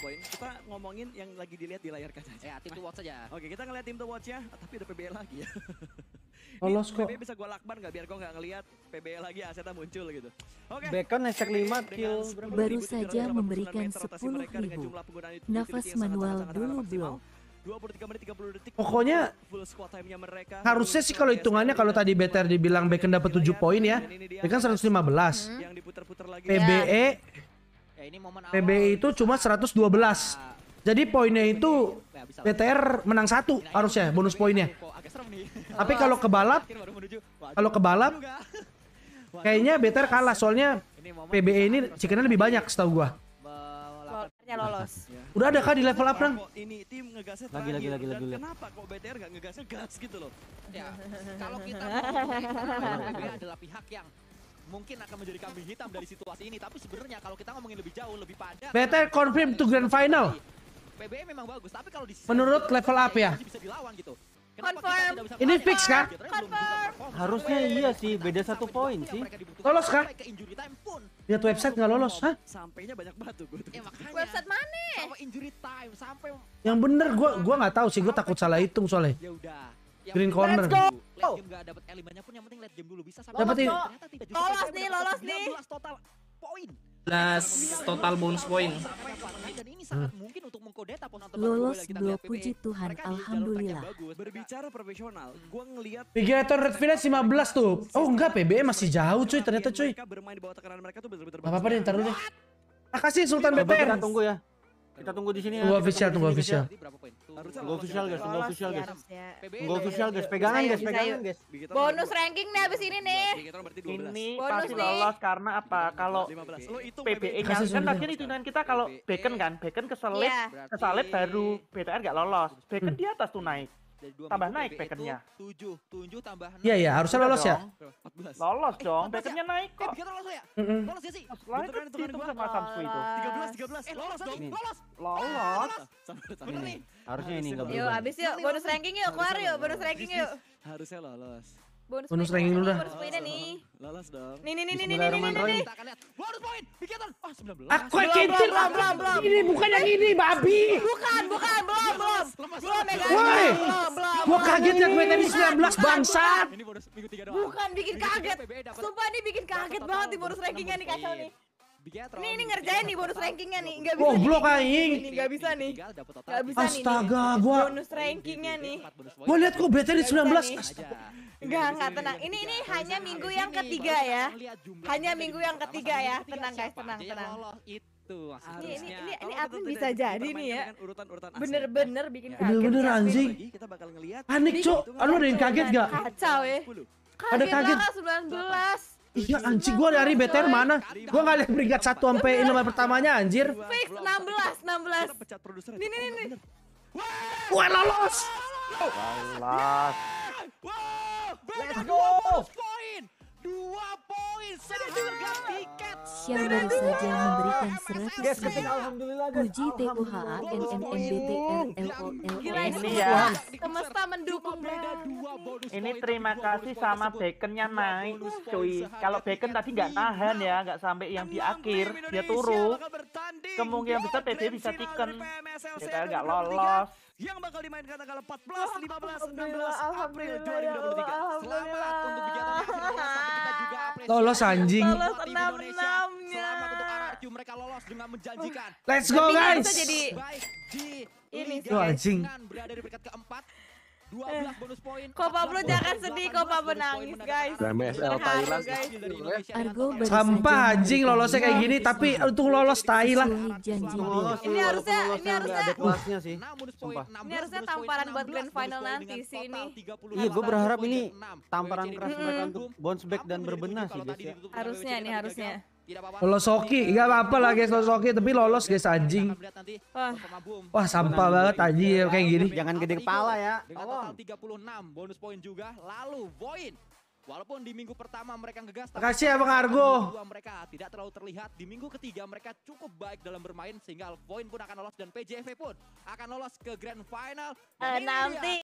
poin. Kita ngomongin yang lagi dilihat di layar kaca. Ya, tim to watch aja. Oke, kita ngeliat tim to watch ya, tapi ada PBL lagi ya. Lolos kok. PBL bisa gue lakban nggak biar gue nggak ngeliat PBL lagi Aseta muncul gitu. Oke. Bacon hashtag 5 kill. Baru saja memberikan 10 ribu. Nafas manual dulu belum. 23 menit 30 detik. Pokoknya full squad time-nya mereka. Harusnya sih kalau hitungannya kalau tadi BTR dibilang Bacon dapat 7 poin ya. Bacon 115. Hmm. Yang diputar-putar lagi. PBE iya. Ya, itu cuma 112. belas, nah, Jadi poinnya itu PTR menang satu harusnya bonus poinnya. Tapi kalau ke balap, kalau ke balap, kayaknya BTR kalah soalnya PBE ini chickennya lebih banyak setahu gua. lolos. Udah ada kah di level up nang? Ini tim ngegasnya lagi, lagi, lagi, lagi, Kenapa kok BTR gak ngegasnya gas gitu loh? Ya, kalau kita mau adalah pihak yang mungkin akan menjadi kambing hitam dari situasi ini. Tapi sebenarnya kalau kita ngomongin lebih jauh, lebih pada Better confirm to grand final. PBE memang bagus, tapi kalau di menurut level up ya. Bisa dilawan gitu. Confirm. Ini fix kah? Gitu, kan confirm. Harusnya iya sih, beda satu poin sih. Lolos kah? Lihat website nggak lolos, hah? Sampainya banyak batu gue. Eh, website mana? Sama injury time sampai. Yang bener gue gue nggak tahu sih, gue takut salah hitung soalnya. Ya Green corner. Let's go late oh. game gak dapat elemennya pun yang penting late game dulu bisa sampai dapat ini. Lolos nih, lolos nih. 19 total poin. Plus total bonus poin. Dan ini sangat mungkin untuk mengkodeta tapos nonton Lolos dua puji Tuhan, alhamdulillah. Berbicara profesional, gua ngelihat Vigator Red Finance 15 tuh. Oh enggak, PB masih jauh cuy ternyata cuy. Mereka bermain di bawah tekanan mereka tuh benar-benar. Apa-apa deh, ntar dulu deh. Makasih Sultan BPR. Kita tunggu ya. Kita tunggu di sini. Ya. Tunggu official, tunggu official. Tunggu official guys, tunggu official ya. guys. Ya, tunggu official guys, pegangan guys, pegangan guys. Bonus ranking nih abis ini nih. Ini pasti lolos karena apa? Kalau PBE-nya kan, kan? ini itu kita kalau Bacon e. kan, Bacon keselip, iya. keselip baru BTR gak lolos. Bacon di atas tuh naik tambah naik pekernya. Iya, iya, harusnya lolos ya. 14. Lolos eh, dong, Pekernya ya? naik eh, kok. lolos Lolos sih? Lolos itu sama Harusnya ini Yuk, abis yuk, bonus ranking yuk, keluar yuk, bonus ranking yuk. Harusnya lolos. Bonus, bonus ranking dulu dah. Bonus nih. Lolos dong. Nih nih nih nih nih nih nih. Bonus poin. Pikiran. Ah Aku ah, kaget belum belum belum. Ini bukan yang ini babi. Bukan bukan belum belum. Belum ya Woi. Gua kaget liat gue tadi 19 bangsat. Bukan bikin kaget. Sumpah ini bikin kaget banget di bonus rankingnya nih kacau nih. Ini, ini ngerjain nih bonus rankingnya nih. nggak bisa. Oh, blok aing. Ini bisa nih. Nggak bisa nih. Astaga, gua bonus rankingnya nih. Gua lihat kok BT di 19. Enggak, enggak tenang. Ini ini hanya ya. minggu yang ketiga ya. Hanya minggu yang ketiga ya. Tenang guys, tenang, tenang Ini Ini ini ini admin bisa jadi nih ya. ya. Bener-bener bikin iya. kaget. Bener-bener anjing. Kita bakal Panik, cok. Aduh, anu ada yang kaget gak? Kacau ya. Kaget ada kaget. 19. Iya anjir gue dari BTR mana? Gue gak lihat peringkat 1 sampai nomor pertamanya anjir. Fix 16 16. Nih nih nih. Wah lolos. Lolos. Let's go seharga Yang baru saja memberikan seratus Guys, Puji TUHA e. Ini ya. Semesta mendukung Ini terima kasih sama baconnya naik cuy. Kalau bacon tadi nggak iya. tahan ya, nggak sampai yang di akhir dia turun. Kemungkinan besar PD bisa tiken. Kita nggak lolos yang bakal dimainkan tanggal 14, 15, 16 April 2023. Ya selamat untuk kegiatan tapi kita juga apresiasi. Lolos anjing. Lolos 66 Selamat untuk RRQ mereka lolos dengan menjanjikan. Let's go guys. Jadi ini anjing berada di peringkat keempat 12 eh, bonus poin. Kok Pablo jangan sedih, kok Pablo nangis, guys. MSL Thailand guys. Argo sampah anjing lolosnya kayak gini tapi untuk lolos Thailand. Ini harusnya ini harusnya sih. Ini harusnya tamparan buat grand final nanti sih iya, ini. Iya, gue berharap ini tamparan keras mereka untuk bounce back dan berbenah sih guys. Ya. Harusnya ini harusnya. Lolos hoki, nggak apa-apa lah guys lolos hoki, tapi lolos guys anjing. Wah, Wah sampah banget anjing ya kayak gini. Jangan gede kepala ya. Total 36 bonus poin juga, lalu Void Walaupun di minggu pertama mereka ngegas, makasih ya Bang Argo. Mereka tidak terlalu terlihat di minggu ketiga mereka cukup baik dalam bermain sehingga Alvoin pun akan lolos dan pjv pun akan lolos ke grand final. nanti.